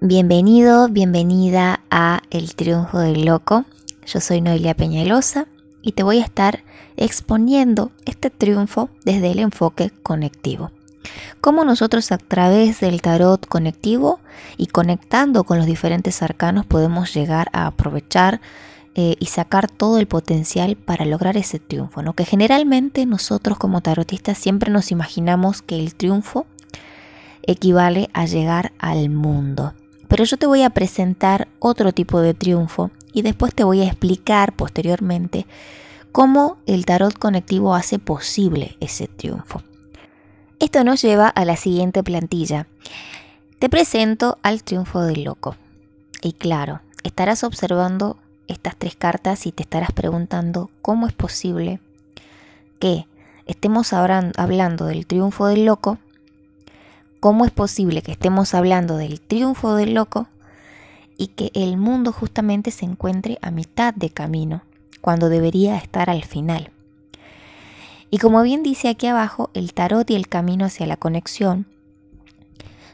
Bienvenido, bienvenida a El Triunfo del Loco. Yo soy Noelia Peñalosa y te voy a estar exponiendo este triunfo desde el enfoque conectivo. Cómo nosotros a través del tarot conectivo y conectando con los diferentes arcanos podemos llegar a aprovechar eh, y sacar todo el potencial para lograr ese triunfo, ¿no? Que generalmente nosotros como tarotistas siempre nos imaginamos que el triunfo equivale a llegar al mundo. Pero yo te voy a presentar otro tipo de triunfo y después te voy a explicar posteriormente cómo el tarot conectivo hace posible ese triunfo. Esto nos lleva a la siguiente plantilla. Te presento al triunfo del loco. Y claro, estarás observando estas tres cartas y te estarás preguntando cómo es posible que estemos hablando del triunfo del loco ¿Cómo es posible que estemos hablando del triunfo del loco y que el mundo justamente se encuentre a mitad de camino, cuando debería estar al final? Y como bien dice aquí abajo, el tarot y el camino hacia la conexión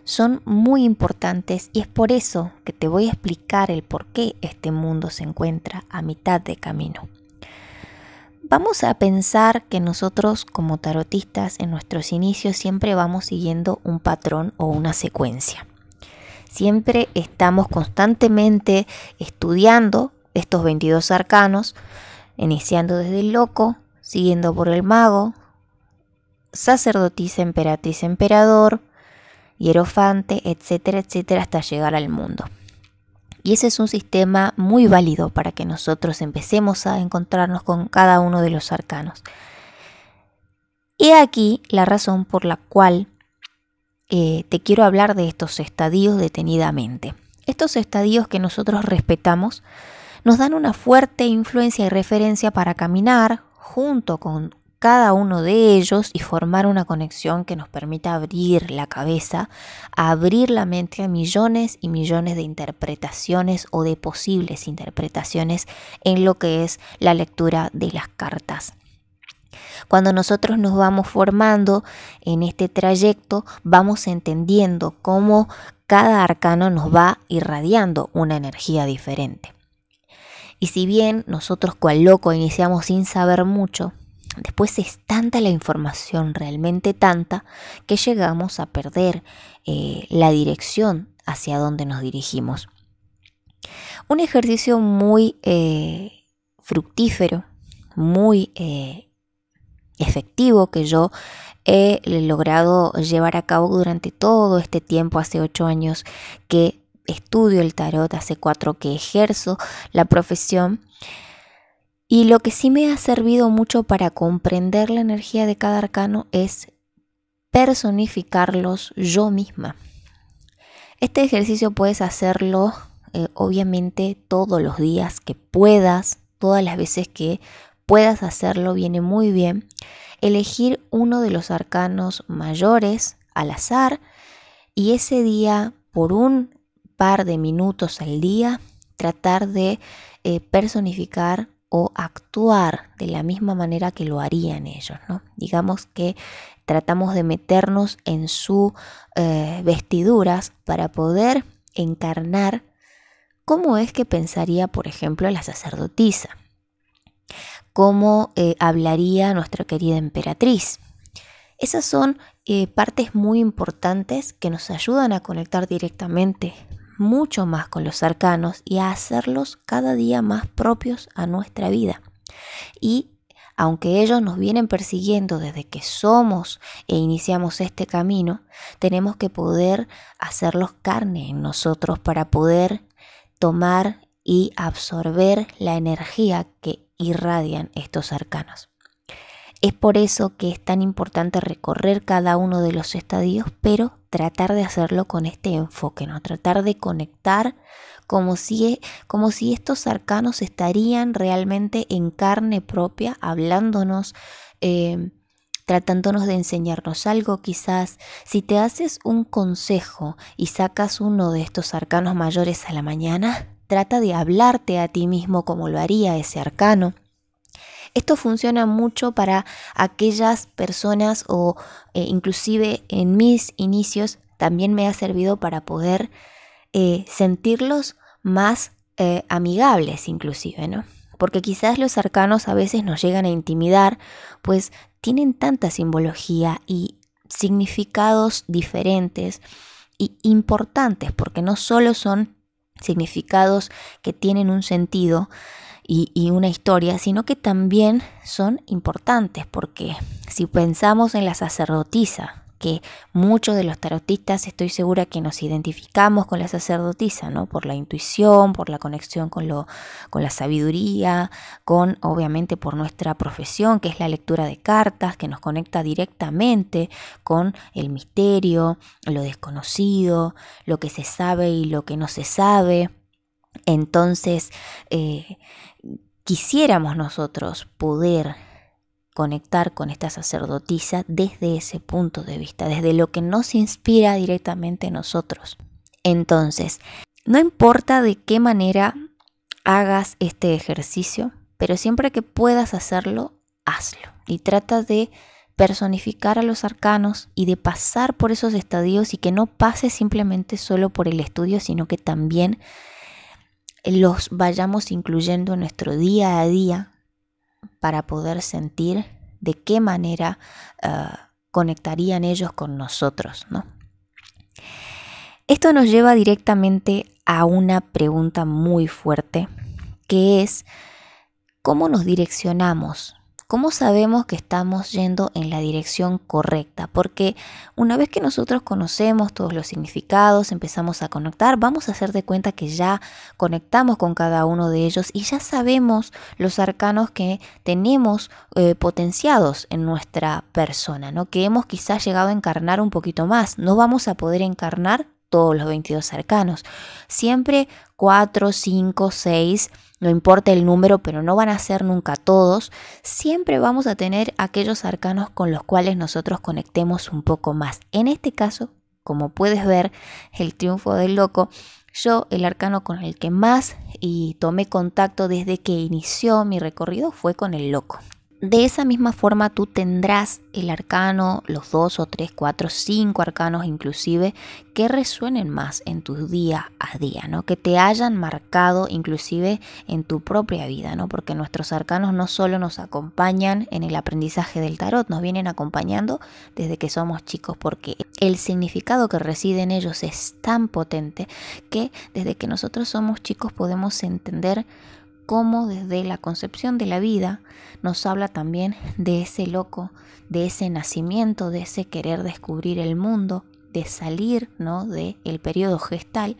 son muy importantes y es por eso que te voy a explicar el por qué este mundo se encuentra a mitad de camino. Vamos a pensar que nosotros como tarotistas en nuestros inicios siempre vamos siguiendo un patrón o una secuencia. Siempre estamos constantemente estudiando estos 22 arcanos, iniciando desde el loco, siguiendo por el mago, sacerdotisa, emperatriz, emperador, hierofante, etcétera, etcétera, hasta llegar al mundo. Y ese es un sistema muy válido para que nosotros empecemos a encontrarnos con cada uno de los arcanos. Y aquí la razón por la cual eh, te quiero hablar de estos estadios detenidamente. Estos estadios que nosotros respetamos nos dan una fuerte influencia y referencia para caminar junto con cada uno de ellos y formar una conexión que nos permita abrir la cabeza, abrir la mente a millones y millones de interpretaciones o de posibles interpretaciones en lo que es la lectura de las cartas. Cuando nosotros nos vamos formando en este trayecto, vamos entendiendo cómo cada arcano nos va irradiando una energía diferente. Y si bien nosotros cual loco iniciamos sin saber mucho, Después es tanta la información, realmente tanta, que llegamos a perder eh, la dirección hacia donde nos dirigimos. Un ejercicio muy eh, fructífero, muy eh, efectivo que yo he logrado llevar a cabo durante todo este tiempo, hace ocho años que estudio el tarot, hace cuatro que ejerzo la profesión, y lo que sí me ha servido mucho para comprender la energía de cada arcano es personificarlos yo misma. Este ejercicio puedes hacerlo eh, obviamente todos los días que puedas, todas las veces que puedas hacerlo viene muy bien. Elegir uno de los arcanos mayores al azar y ese día por un par de minutos al día tratar de eh, personificar o actuar de la misma manera que lo harían ellos, Digamos que tratamos de meternos en sus eh, vestiduras para poder encarnar cómo es que pensaría, por ejemplo, la sacerdotisa, cómo eh, hablaría nuestra querida emperatriz. Esas son eh, partes muy importantes que nos ayudan a conectar directamente mucho más con los cercanos y a hacerlos cada día más propios a nuestra vida. Y aunque ellos nos vienen persiguiendo desde que somos e iniciamos este camino, tenemos que poder hacerlos carne en nosotros para poder tomar y absorber la energía que irradian estos cercanos. Es por eso que es tan importante recorrer cada uno de los estadios, pero tratar de hacerlo con este enfoque, ¿no? Tratar de conectar como si, e, estos arcanos estarían realmente en carne propia, hablándonos, eh, tratándonos de enseñarnos algo quizás. Si te haces un consejo y sacas uno de estos arcanos mayores a la mañana, trata de hablarte a ti mismo como lo haría ese arcano esto funciona mucho para aquellas personas o eh, inclusive en mis inicios también me ha servido para poder eh, sentirlos más eh, amigables inclusive, ¿no? Porque quizás los arcanos a veces nos llegan a intimidar, pues tienen tanta simbología y significados diferentes y importantes, porque no solo son significados que tienen un sentido, y, una historia, sino que también son importantes, porque si pensamos en la sacerdotisa, que muchos de los tarotistas estoy segura que nos identificamos con la sacerdotisa, ¿no? Por la intuición, por la conexión con, lo, con la sabiduría, con obviamente por nuestra profesión, que es la lectura de cartas, que nos conecta directamente con el misterio, lo desconocido, lo que se sabe y lo que no se sabe. Entonces, eh, quisiéramos nosotros poder conectar con esta sacerdotisa desde ese punto de vista, desde lo que nos inspira directamente a nosotros. Entonces, no importa de qué manera hagas este ejercicio, pero siempre que puedas hacerlo, hazlo. Y trata de personificar a los arcanos y de pasar por esos estadios y que no pase simplemente solo por el estudio, sino que también los vayamos incluyendo en nuestro día a día para poder sentir de qué manera ah, conectarían ellos con nosotros, Esto nos lleva directamente a una pregunta muy fuerte, que es, ¿cómo nos direccionamos ¿Cómo sabemos que estamos yendo en la dirección correcta? Porque una vez que nosotros conocemos todos los significados, empezamos a conectar, vamos a hacer de cuenta que ya conectamos con cada uno de ellos y ya sabemos los arcanos que tenemos eh, potenciados en nuestra persona, ¿no? Que hemos quizás llegado a encarnar un poquito más. No vamos a poder encarnar todos los 22 arcanos, Siempre 4, 5, 6, no importa el número, pero no van a ser nunca todos. Siempre vamos a tener aquellos arcanos con los cuales nosotros conectemos un poco más. En este caso, como puedes ver, el triunfo del loco, yo el arcano con el que más y tomé contacto desde que inició mi recorrido fue con el loco. De esa misma forma tú tendrás el arcano, los dos o tres, cuatro, cinco arcanos inclusive, que resuenen más en tu día a día, ¿no? Que te hayan marcado inclusive en tu propia vida, ¿no? Porque nuestros arcanos no solo nos acompañan en el aprendizaje del tarot, nos vienen acompañando desde que somos chicos porque el significado que reside en ellos es tan potente que desde que nosotros somos chicos podemos entender cómo desde la concepción de la vida nos habla también de ese loco, de ese nacimiento, de ese querer descubrir el mundo, de salir ¿no? del el periodo gestal,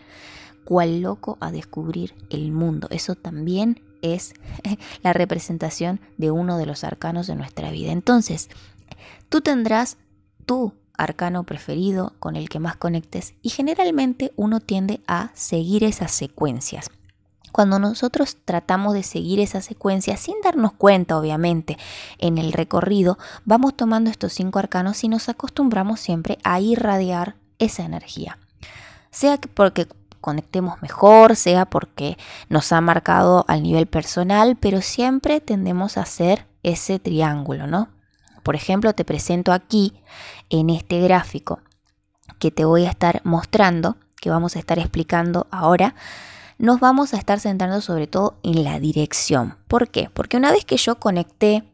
cual loco a descubrir el mundo. Eso también es la representación de uno de los arcanos de nuestra vida. Entonces, tú tendrás tu arcano preferido con el que más conectes y generalmente uno tiende a seguir esas secuencias. Cuando nosotros tratamos de seguir esa secuencia sin darnos cuenta, obviamente, en el recorrido, vamos tomando estos cinco arcanos y nos acostumbramos siempre a irradiar esa energía. Sea porque conectemos mejor, sea porque nos ha marcado al nivel personal, pero siempre tendemos a hacer ese triángulo, ¿no? Por ejemplo, te presento aquí, en este gráfico que te voy a estar mostrando, que vamos a estar explicando ahora, nos vamos a estar centrando sobre todo en la dirección. ¿Por qué? Porque una vez que yo conecté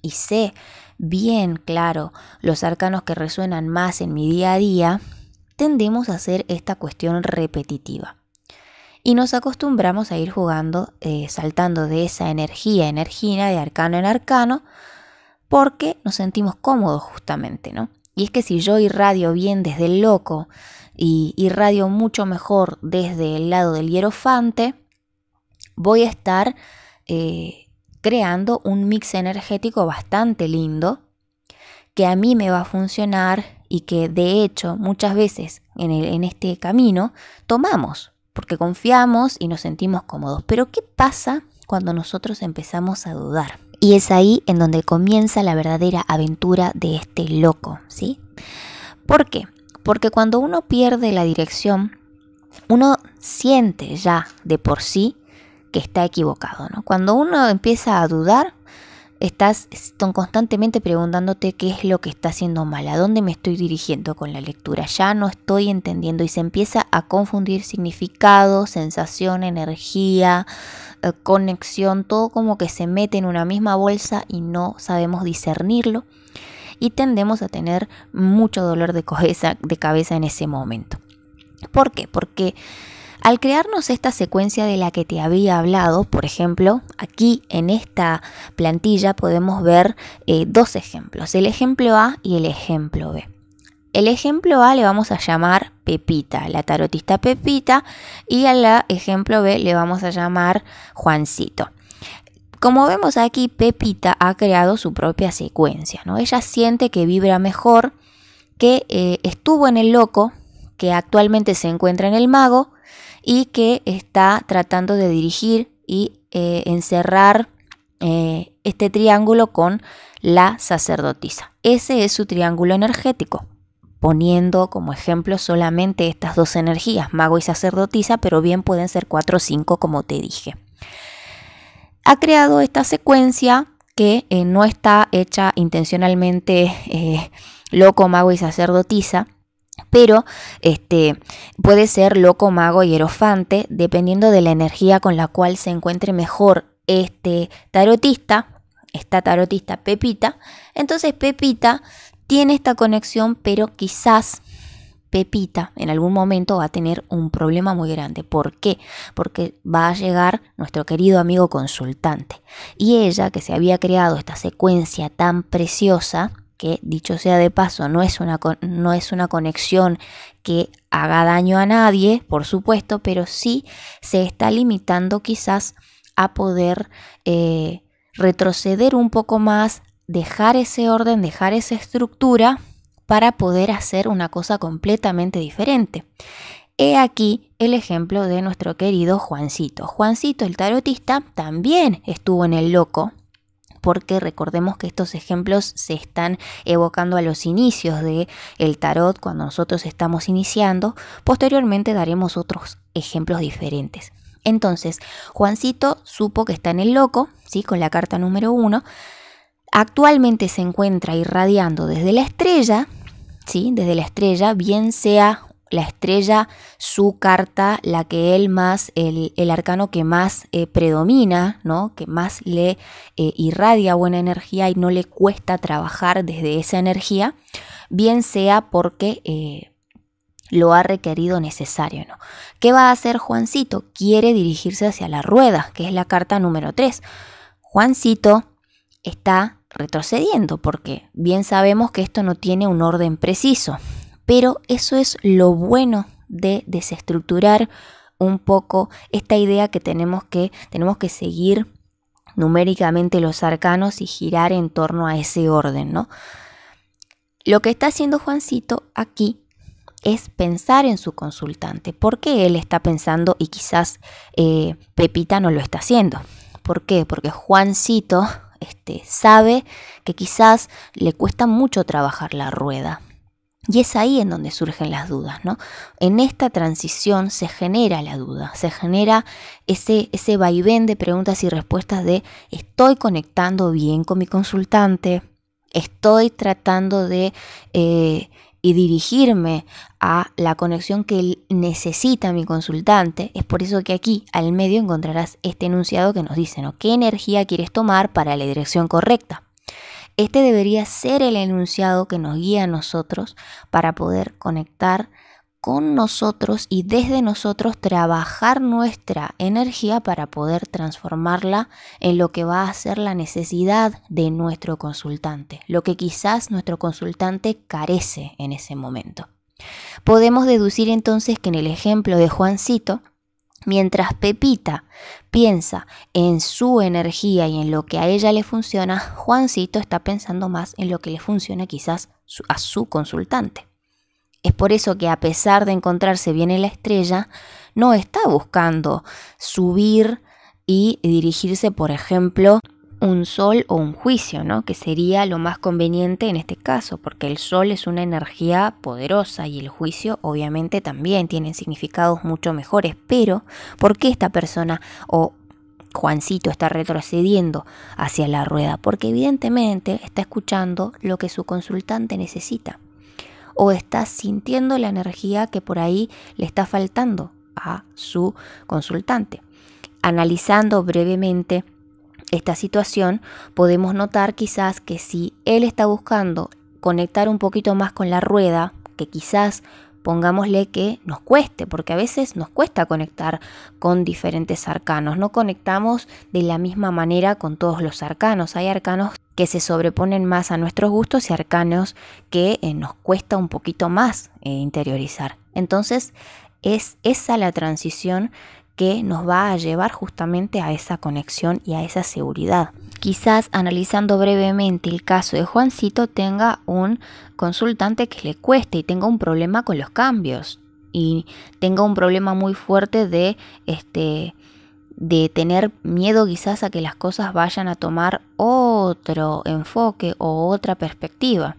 y sé bien claro los arcanos que resuenan más en mi día a día, tendemos a hacer esta cuestión repetitiva. Y nos acostumbramos a ir jugando, eh, saltando de esa energía, energía, de arcano en arcano, porque nos sentimos cómodos justamente, ¿no? Y es que si yo irradio bien desde el loco, y irradio mucho mejor desde el lado del hierofante, voy a estar eh, creando un mix energético bastante lindo que a mí me va a funcionar y que de hecho muchas veces en, en este camino tomamos porque confiamos y nos sentimos cómodos. Pero ¿qué pasa cuando nosotros empezamos a dudar? Y es ahí en donde comienza la verdadera aventura de este loco, ¿sí? ¿Por qué? porque cuando uno pierde la dirección, uno siente ya de por sí que está equivocado. Cuando uno empieza a dudar, estás constantemente preguntándote qué es lo que está haciendo mal, a dónde me estoy dirigiendo con la lectura, ya no estoy entendiendo y se empieza a confundir significado, sensación, energía, eh, conexión, todo como que se mete en una misma bolsa y no sabemos discernirlo y tendemos a tener mucho dolor de cabeza, de cabeza en ese momento. ¿Por qué? Porque al crearnos esta secuencia de la que te había hablado, por ejemplo, aquí en esta plantilla podemos ver eh, dos ejemplos, el ejemplo A y el ejemplo B. El ejemplo A le vamos a llamar Pepita, la tarotista Pepita, y al ejemplo B le vamos a llamar Juancito. Como vemos aquí, Pepita ha creado su propia secuencia, ¿no? Ella siente que vibra mejor, que eh, estuvo en el loco, que actualmente se encuentra en el mago y que está tratando de dirigir y eh, encerrar eh, este triángulo con la sacerdotisa. Ese es su triángulo energético, poniendo como ejemplo solamente estas dos energías, mago y sacerdotisa, pero bien pueden ser cuatro o cinco como te dije ha creado esta secuencia que eh, no está hecha intencionalmente eh, loco, mago y sacerdotisa, pero este, puede ser loco, mago y erofante, dependiendo de la energía con la cual se encuentre mejor este tarotista, esta tarotista Pepita. Entonces Pepita tiene esta conexión, pero quizás Pepita en algún momento va a tener un problema muy grande. ¿Por qué? Porque va a llegar nuestro querido amigo consultante. Y ella, que se había creado esta secuencia tan preciosa, que dicho sea de paso, no es una, no es una conexión que haga daño a nadie, por supuesto, pero sí se está limitando quizás a poder eh, retroceder un poco más, dejar ese orden, dejar esa estructura para poder hacer una cosa completamente diferente. He aquí el ejemplo de nuestro querido Juancito. Juancito el tarotista también estuvo en el loco, porque recordemos que estos ejemplos se están evocando a los inicios de el tarot cuando nosotros estamos iniciando. Posteriormente daremos otros ejemplos diferentes. Entonces, Juancito supo que está en el loco, ¿sí? con la carta número uno, Actualmente se encuentra irradiando desde la estrella, ¿sí? desde la estrella, bien sea la estrella, su carta, la que él más, el, arcano que más eh, predomina, ¿no? que más le eh, irradia buena energía y no le cuesta trabajar desde esa energía, bien sea porque eh, lo ha requerido necesario. ¿no? ¿Qué va a hacer Juancito? Quiere dirigirse hacia la rueda, que es la carta número 3. Juancito está retrocediendo, porque bien sabemos que esto no tiene un orden preciso, pero eso es lo bueno de desestructurar un poco esta idea que tenemos que, tenemos que seguir numéricamente los arcanos y girar en torno a ese orden, ¿no? Lo que está haciendo Juancito aquí es pensar en su consultante, porque él está pensando y quizás eh, Pepita no lo está haciendo. ¿Por qué? Porque Juancito este, sabe que quizás le cuesta mucho trabajar la rueda. Y es ahí en donde surgen las dudas, ¿no? En esta transición se genera la duda, se genera ese, ese vaivén de preguntas y respuestas de estoy conectando bien con mi consultante, estoy tratando de eh, y dirigirme a la conexión que necesita mi consultante. Es por eso que aquí al medio encontrarás este enunciado que nos dice qué energía quieres tomar para la dirección correcta. Este debería ser el enunciado que nos guía a nosotros para poder conectar con nosotros y desde nosotros trabajar nuestra energía para poder transformarla en lo que va a ser la necesidad de nuestro consultante, lo que quizás nuestro consultante carece en ese momento. Podemos deducir entonces que en el ejemplo de Juancito, mientras Pepita piensa en su energía y en lo que a ella le funciona, Juancito está pensando más en lo que le funciona quizás a su consultante. Es por eso que a pesar de encontrarse bien en la estrella, no está buscando subir y dirigirse, por ejemplo, un sol o un juicio, ¿no? Que sería lo más conveniente en este caso, porque el sol es una energía poderosa y el juicio obviamente también tienen significados mucho mejores, pero ¿por qué esta persona o Juancito está retrocediendo hacia la rueda? Porque evidentemente está escuchando lo que su consultante necesita o está sintiendo la energía que por ahí le está faltando a su consultante. Analizando brevemente esta situación, podemos notar quizás que si él está buscando conectar un poquito más con la rueda, que quizás pongámosle que nos cueste, porque a veces nos cuesta conectar con diferentes arcanos, no conectamos de la misma manera con todos los arcanos, hay arcanos que se sobreponen más a nuestros gustos y arcanos que eh, nos cuesta un poquito más eh, interiorizar. Entonces, es esa la transición que nos va a llevar justamente a esa conexión y a esa seguridad. Quizás analizando brevemente el caso de Juancito tenga un consultante que le cueste y tenga un problema con los cambios y tenga un problema muy fuerte de este de tener miedo quizás a que las cosas vayan a tomar otro enfoque o otra perspectiva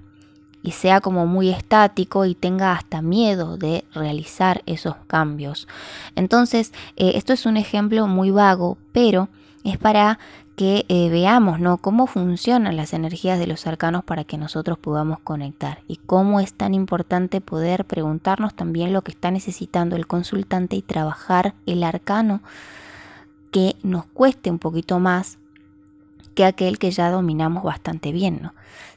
y sea como muy estático y tenga hasta miedo de realizar esos cambios. Entonces, eh, esto es un ejemplo muy vago, pero es para que eh, veamos ¿no? cómo funcionan las energías de los arcanos para que nosotros podamos conectar y cómo es tan importante poder preguntarnos también lo que está necesitando el consultante y trabajar el arcano que nos cueste un poquito más que aquel que ya dominamos bastante bien,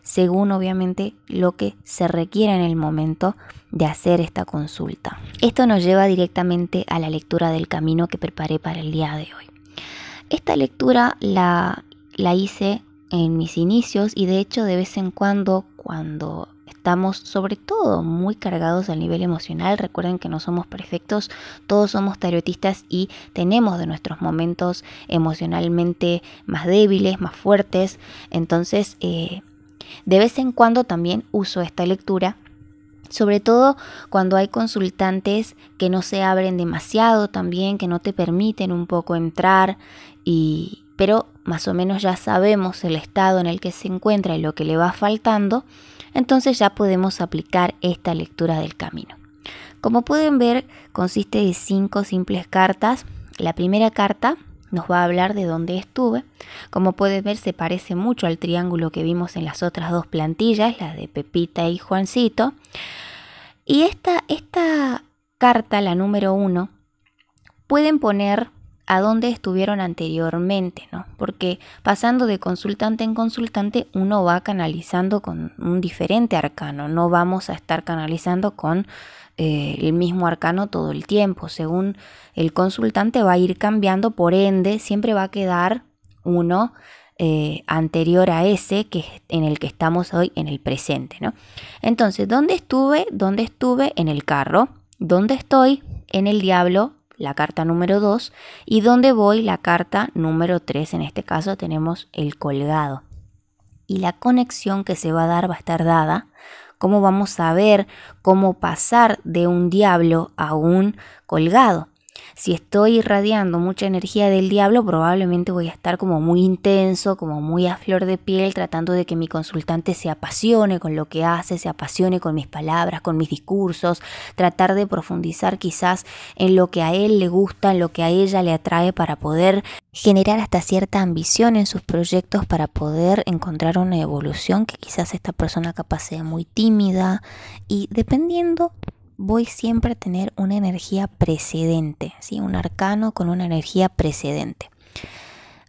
según obviamente lo que se requiera en el momento de hacer esta consulta. Esto nos lleva directamente a la lectura del camino que preparé para el día de hoy. Esta lectura la, la hice en mis inicios y de hecho de vez en cuando, cuando Estamos sobre todo muy cargados al nivel emocional. Recuerden que no somos perfectos, todos somos tarotistas y tenemos de nuestros momentos emocionalmente más débiles, más fuertes. Entonces, eh, de vez en cuando también uso esta lectura sobre todo cuando hay consultantes que no se abren demasiado también, que no te permiten un poco entrar y pero más o menos ya sabemos el estado en el que se encuentra y lo que le va faltando entonces ya podemos aplicar esta lectura del camino. Como pueden ver, consiste de cinco simples cartas. La primera carta nos va a hablar de dónde estuve. Como pueden ver, se parece mucho al triángulo que vimos en las otras dos plantillas, la de Pepita y Juancito. Y esta, esta carta, la número uno, pueden poner a dónde estuvieron anteriormente, ¿no? Porque pasando de consultante en consultante uno va canalizando con un diferente arcano, no vamos a estar canalizando con eh, el mismo arcano todo el tiempo, según el consultante va a ir cambiando, por ende siempre va a quedar uno eh, anterior a ese que en el que estamos hoy en el presente, ¿no? Entonces, ¿dónde estuve? ¿Dónde estuve? En el carro. ¿Dónde estoy? En el diablo la carta número 2, y dónde voy la carta número 3. En este caso tenemos el colgado. Y la conexión que se va a dar va a estar dada. ¿Cómo vamos a ver cómo pasar de un diablo a un colgado? Si estoy irradiando mucha energía del diablo, probablemente voy a estar como muy intenso, como muy a flor de piel, tratando de que mi consultante se apasione con lo que hace, se apasione con mis palabras, con mis discursos, tratar de profundizar quizás en lo que a él le gusta, en lo que a ella le atrae para poder generar hasta cierta ambición en sus proyectos para poder encontrar una evolución que quizás esta persona capaz sea muy tímida y dependiendo voy siempre a tener una energía precedente, ¿sí? un arcano con una energía precedente.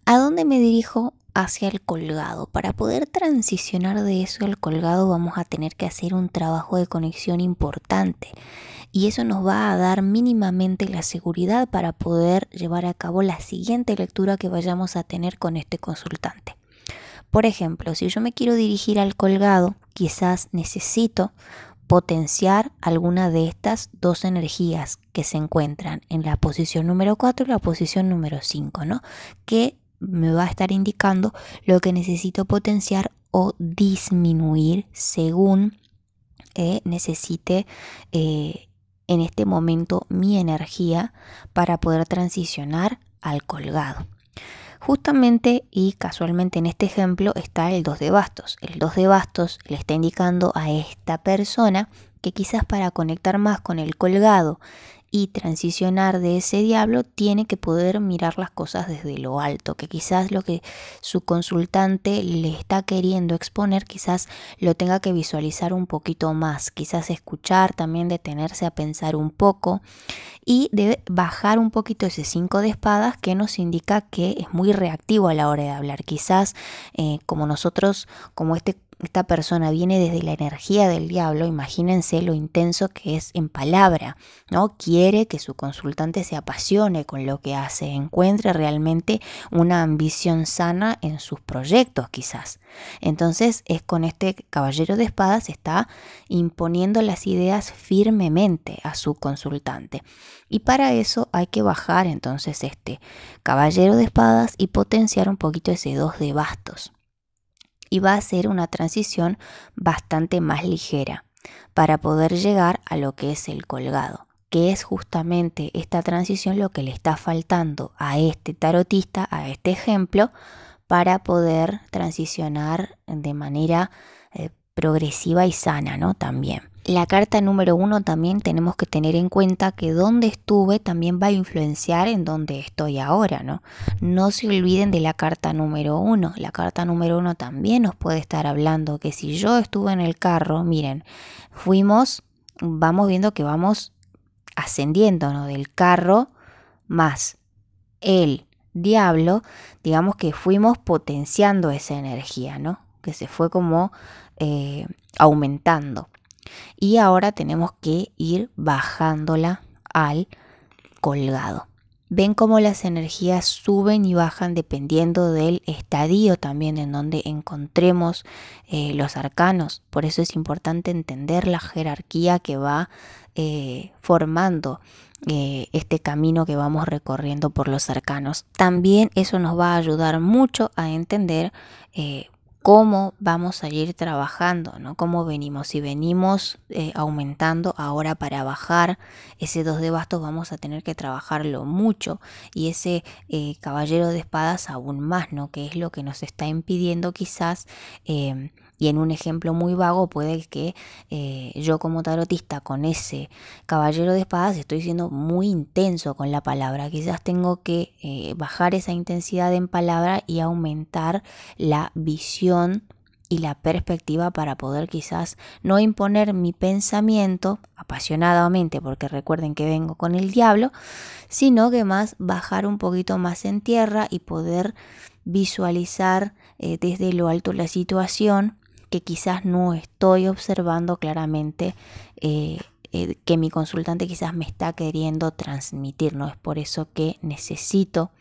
¿A dónde me dirijo? Hacia el colgado. Para poder transicionar de eso al colgado vamos a tener que hacer un trabajo de conexión importante y eso nos va a dar mínimamente la seguridad para poder llevar a cabo la siguiente lectura que vayamos a tener con este consultante. Por ejemplo, si yo me quiero dirigir al colgado, quizás necesito potenciar alguna de estas dos energías que se encuentran en la posición número 4 y la posición número 5, ¿no? Que me va a estar indicando lo que necesito potenciar o disminuir según eh, necesite eh, en este momento mi energía para poder transicionar al colgado. Justamente y casualmente en este ejemplo está el 2 de bastos. El 2 de bastos le está indicando a esta persona que quizás para conectar más con el colgado y transicionar de ese diablo tiene que poder mirar las cosas desde lo alto, que quizás lo que su consultante le está queriendo exponer, quizás lo tenga que visualizar un poquito más, quizás escuchar, también detenerse a pensar un poco y de bajar un poquito ese 5 de espadas que nos indica que es muy reactivo a la hora de hablar. Quizás eh, como nosotros, como este esta persona viene desde la energía del diablo, imagínense lo intenso que es en palabra, ¿no? Quiere que su consultante se apasione con lo que hace, encuentre realmente una ambición sana en sus proyectos quizás. Entonces es con este caballero de espadas está imponiendo las ideas firmemente a su consultante. Y para eso hay que bajar entonces este caballero de espadas y potenciar un poquito ese dos de bastos y va a ser una transición bastante más ligera para poder llegar a lo que es el colgado, que es justamente esta transición lo que le está faltando a este tarotista, a este ejemplo, para poder transicionar de manera eh, progresiva y sana, ¿no? También. La carta número uno también tenemos que tener en cuenta que donde estuve también va a influenciar en donde estoy ahora, ¿no? No se olviden de la carta número uno. La carta número uno también nos puede estar hablando que si yo estuve en el carro, miren, fuimos, vamos viendo que vamos ascendiendo, ¿no? del carro más el diablo, digamos que fuimos potenciando esa energía, ¿no? Que se fue como eh, aumentando. Y ahora tenemos que ir bajándola al colgado. Ven cómo las energías suben y bajan dependiendo del estadio también en donde encontremos eh, los arcanos. Por eso es importante entender la jerarquía que va eh, formando eh, este camino que vamos recorriendo por los arcanos. También eso nos va a ayudar mucho a entender cómo vamos a ir trabajando, ¿no? Cómo venimos. Si venimos eh, aumentando ahora para bajar ese 2 de bastos, vamos a tener que trabajarlo mucho y ese eh, caballero de espadas aún más, ¿no? Que es lo que nos está impidiendo quizás em, y en un ejemplo muy vago puede que eh, yo como tarotista con ese caballero de espadas estoy siendo muy intenso con la palabra. Quizás tengo que eh, bajar esa intensidad en palabra y aumentar la visión y la perspectiva para poder quizás no imponer mi pensamiento apasionadamente, porque recuerden que vengo con el diablo, sino que más bajar un poquito más en tierra y poder visualizar eh, desde lo alto la situación quizás no estoy observando claramente eh, eh, que mi consultante quizás me está queriendo transmitir, ¿no? Es por eso que necesito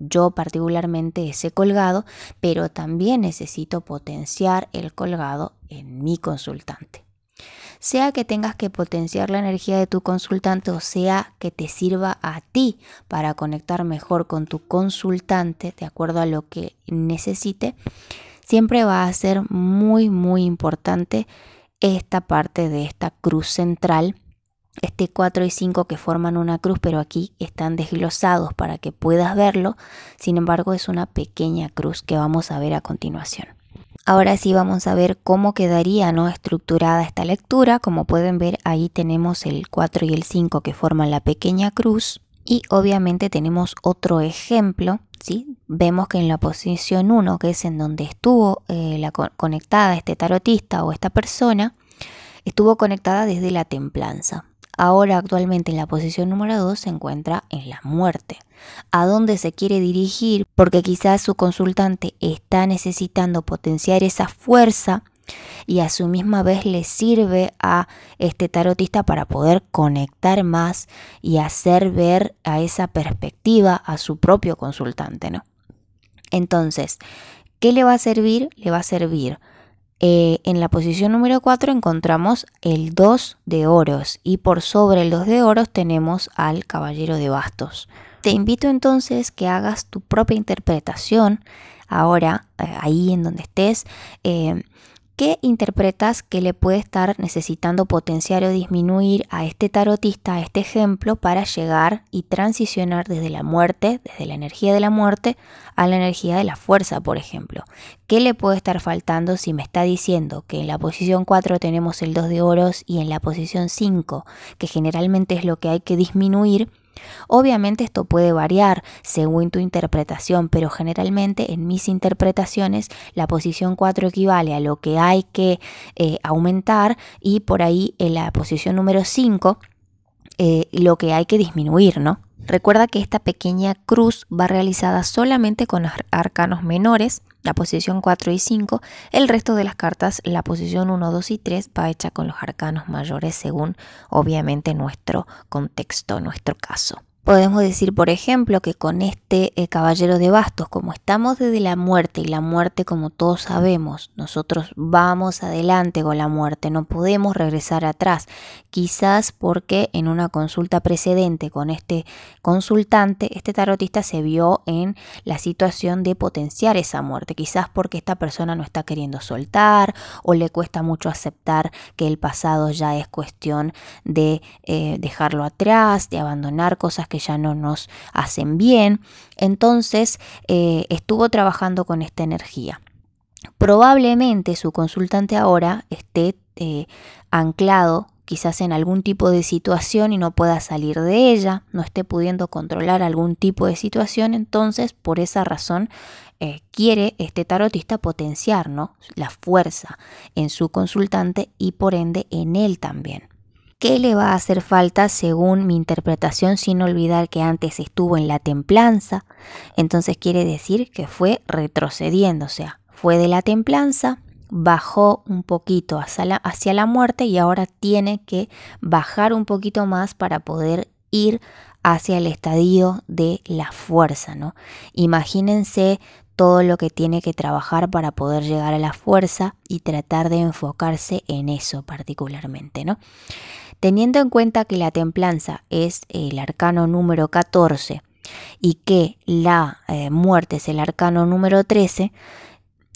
yo particularmente ese colgado, pero también necesito potenciar el colgado en mi consultante. Sea que tengas que potenciar la energía de tu consultante o sea que te sirva a ti para conectar mejor con tu consultante de acuerdo a lo que necesite, siempre va a ser muy, muy importante esta parte de esta cruz central. Este 4 y 5 que forman una cruz, pero aquí están desglosados para que puedas verlo. Sin embargo, es una pequeña cruz que vamos a ver a continuación. Ahora sí vamos a ver cómo quedaría no estructurada esta lectura. Como pueden ver, ahí tenemos el 4 y el 5 que forman la pequeña cruz. Y obviamente tenemos otro ejemplo, Vemos que en la posición 1, que es en donde estuvo eh, la conectada este tarotista o esta persona, estuvo conectada desde la templanza. Ahora actualmente en la posición número 2 se encuentra en la muerte. ¿A dónde se quiere dirigir? Porque quizás su consultante está necesitando potenciar esa fuerza y a su misma vez le sirve a este tarotista para poder conectar más y hacer ver a esa perspectiva a su propio consultante, Entonces, ¿qué le va a servir? Le va a servir. Eh, en la posición número 4 encontramos el 2 de oros y por sobre el 2 de oros tenemos al caballero de bastos. Te invito entonces que hagas tu propia interpretación ahora, eh, ahí en donde estés. Eh, ¿Qué interpretas que le puede estar necesitando potenciar o disminuir a este tarotista, a este ejemplo, para llegar y transicionar desde la muerte, desde la energía de la muerte, a la energía de la fuerza, por ejemplo? ¿Qué le puede estar faltando si me está diciendo que en la posición 4 tenemos el 2 de oros y en la posición 5, que generalmente es lo que hay que disminuir, Obviamente esto puede variar según tu interpretación, pero generalmente en mis interpretaciones la posición 4 equivale a lo que hay que eh, aumentar y por ahí en la posición número 5 eh, lo que hay que disminuir, ¿no? Recuerda que esta pequeña cruz va realizada solamente con arcanos menores, la posición 4 y 5, el resto de las cartas, la posición 1, 2 y 3, va hecha con los arcanos mayores según obviamente nuestro contexto, nuestro caso. Podemos decir, por ejemplo, que con este eh, caballero de bastos, como estamos desde la muerte y la muerte, como todos sabemos, nosotros vamos adelante con la muerte, no podemos regresar atrás. Quizás porque en una consulta precedente con este consultante, este tarotista se vio en la situación de potenciar esa muerte. Quizás porque esta persona no está queriendo soltar o le cuesta mucho aceptar que el pasado ya es cuestión de eh, dejarlo atrás, de abandonar cosas que que ya no nos hacen bien. Entonces eh, estuvo trabajando con esta energía. Probablemente su consultante ahora esté eh, anclado quizás en algún tipo de situación y no pueda salir de ella, no esté pudiendo controlar algún tipo de situación, entonces por esa razón eh, quiere este tarotista potenciar ¿no? la fuerza en su consultante y por ende en él también. ¿Qué le va a hacer falta según mi interpretación sin olvidar que antes estuvo en la templanza, entonces quiere decir que fue retrocediendo, o sea, fue de la templanza, bajó un poquito hacia la, hacia la muerte y ahora tiene que bajar un poquito más para poder ir hacia el estadio de la fuerza, ¿no? Imagínense todo lo que tiene que trabajar para poder llegar a la fuerza y tratar de enfocarse en eso particularmente, ¿no? Teniendo en cuenta que la templanza es el arcano número 14 y que la eh, muerte es el arcano número 13,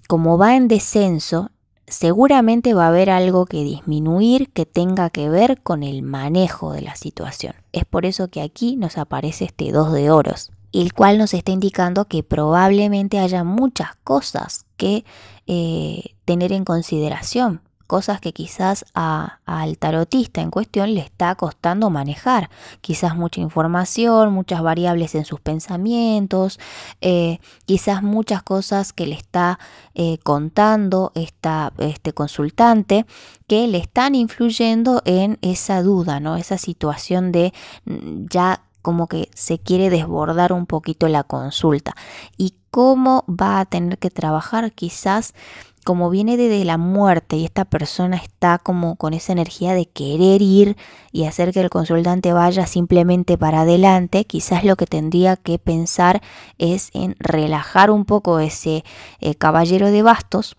como va en descenso, seguramente va a haber algo que disminuir que tenga que ver con el manejo de la situación. Es por eso que aquí nos aparece este 2 de oros, el cual nos está indicando que probablemente haya muchas cosas que eh, tener en consideración, cosas que quizás al tarotista en cuestión le está costando manejar, quizás mucha información, muchas variables en sus pensamientos, eh, quizás muchas cosas que le está eh, contando este consultante que le están influyendo en esa duda, ¿no? esa situación de mm, ya como que se quiere desbordar un poquito la consulta y cómo va a tener que trabajar quizás como viene desde la muerte y esta persona está como con esa energía de querer ir y hacer que el consultante vaya simplemente para adelante, quizás lo que tendría que pensar es en relajar un poco ese eh, caballero de bastos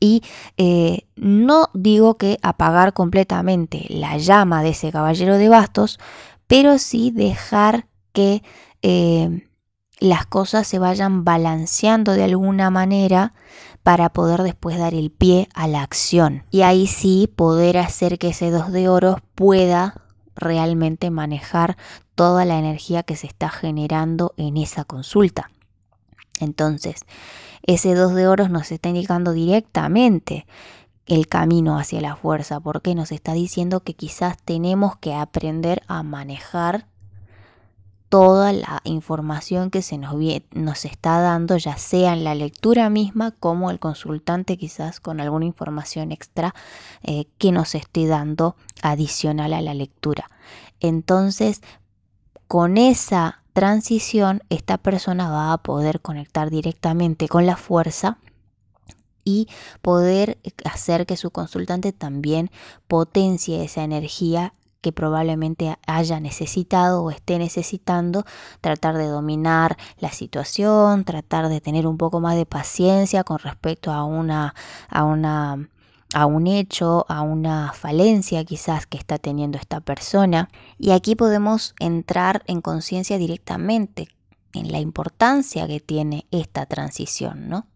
y eh, no digo que apagar completamente la llama de ese caballero de bastos, pero sí dejar que em, las cosas se vayan balanceando de alguna manera para poder después dar el pie a la acción. Y ahí sí poder hacer que ese 2 de oros pueda realmente manejar toda la energía que se está generando en esa consulta. Entonces, ese 2 de oros nos está indicando directamente el camino hacia la fuerza, porque nos está diciendo que quizás tenemos que aprender a manejar toda la información que se nos, nos está dando, ya sea en la lectura misma como el consultante quizás con alguna información extra eh, que nos esté dando adicional a la lectura. Entonces, con esa transición, esta persona va a poder conectar directamente con la fuerza y poder hacer que su consultante también potencie esa energía que probablemente haya necesitado o esté necesitando, tratar de dominar la situación, tratar de tener un poco más de paciencia con respecto a una, a un hecho, a una falencia quizás que está teniendo esta persona. Y aquí podemos entrar en conciencia directamente en la importancia que tiene esta transición, ¿no?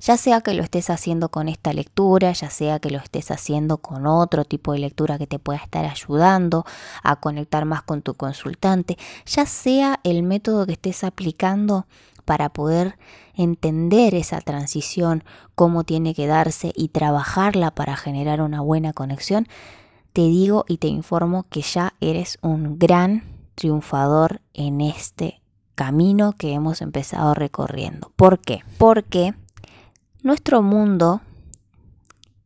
Ya sea que lo estés haciendo con esta lectura, ya sea que lo estés haciendo con otro tipo de lectura que te pueda estar ayudando a conectar más con tu consultante, ya sea el método que estés aplicando para poder entender esa transición, cómo tiene que darse y trabajarla para generar una buena conexión, te digo y te informo que ya eres un gran triunfador en este camino que hemos empezado recorriendo. ¿Por qué? Porque nuestro mundo,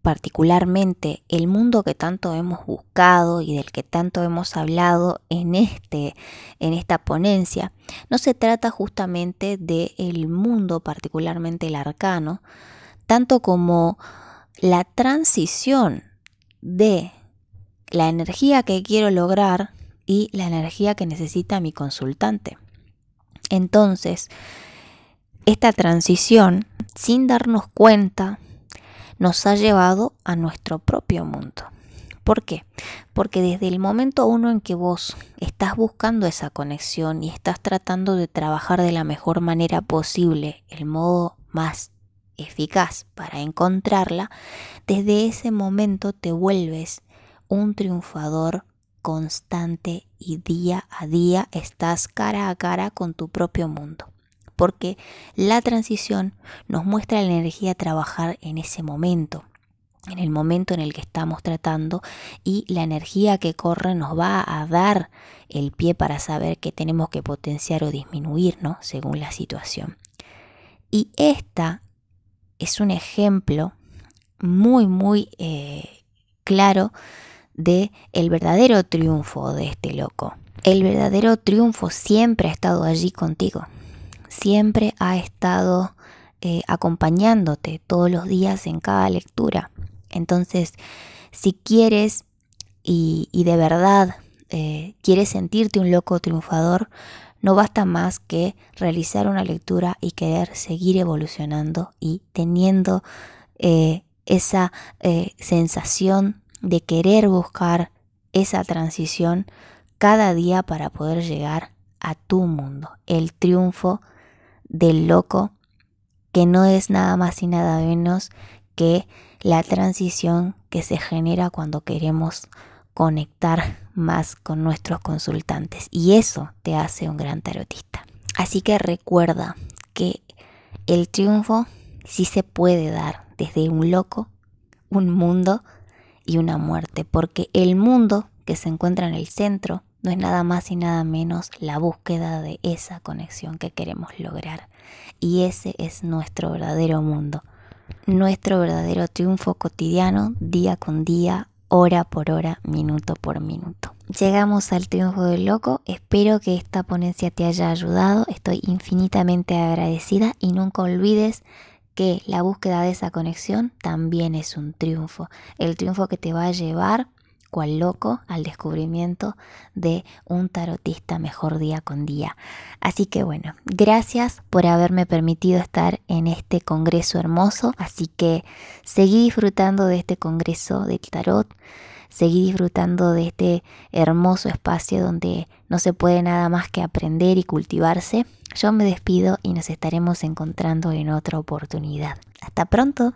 particularmente el mundo que tanto hemos buscado y del que tanto hemos hablado en, este, en esta ponencia, no se trata justamente del mundo, particularmente el arcano, tanto como la transición de la energía que quiero lograr y la energía que necesita mi consultante. Entonces, esta transición, sin darnos cuenta, nos ha llevado a nuestro propio mundo. ¿Por qué? Porque desde el momento uno en que vos estás buscando esa conexión y estás tratando de trabajar de la mejor manera posible, el modo más eficaz para encontrarla, desde ese momento te vuelves un triunfador constante y día a día estás cara a cara con tu propio mundo porque la transición nos muestra la energía a trabajar en ese momento en el momento en el que estamos tratando y la energía que corre nos va a dar el pie para saber que tenemos que potenciar o disminuir, Según la situación. Y esta es un ejemplo muy, muy eh, claro de el verdadero triunfo de este loco. El verdadero triunfo siempre ha estado allí contigo siempre ha estado eh, acompañándote todos los días en cada lectura. Entonces, si quieres y, de verdad eh, quieres sentirte un loco triunfador, no basta más que realizar una lectura y querer seguir evolucionando y teniendo eh, esa sensación de querer buscar esa transición cada día para poder llegar a tu mundo, el triunfo del loco, que no es nada más y nada menos que la transición que se genera cuando queremos conectar más con nuestros consultantes. Y eso te hace un gran tarotista. Así que recuerda que el triunfo sí se puede dar desde un loco, un mundo y una muerte, porque el mundo que se encuentra en el centro no es nada más y nada menos la búsqueda de esa conexión que queremos lograr. Y ese es nuestro verdadero mundo, nuestro verdadero triunfo cotidiano, día con día, hora por hora, minuto por minuto. Llegamos al triunfo del loco, espero que esta ponencia te haya ayudado, estoy infinitamente agradecida y nunca olvides que la búsqueda de esa conexión también es un triunfo, el triunfo que te va a llevar cual loco al descubrimiento de un tarotista mejor día con día. Así que bueno, gracias por haberme permitido estar en este congreso hermoso, así que seguí disfrutando de este congreso del tarot, seguí disfrutando de este hermoso espacio donde no se puede nada más que aprender y cultivarse. Yo me despido y nos estaremos encontrando en otra oportunidad. Hasta pronto.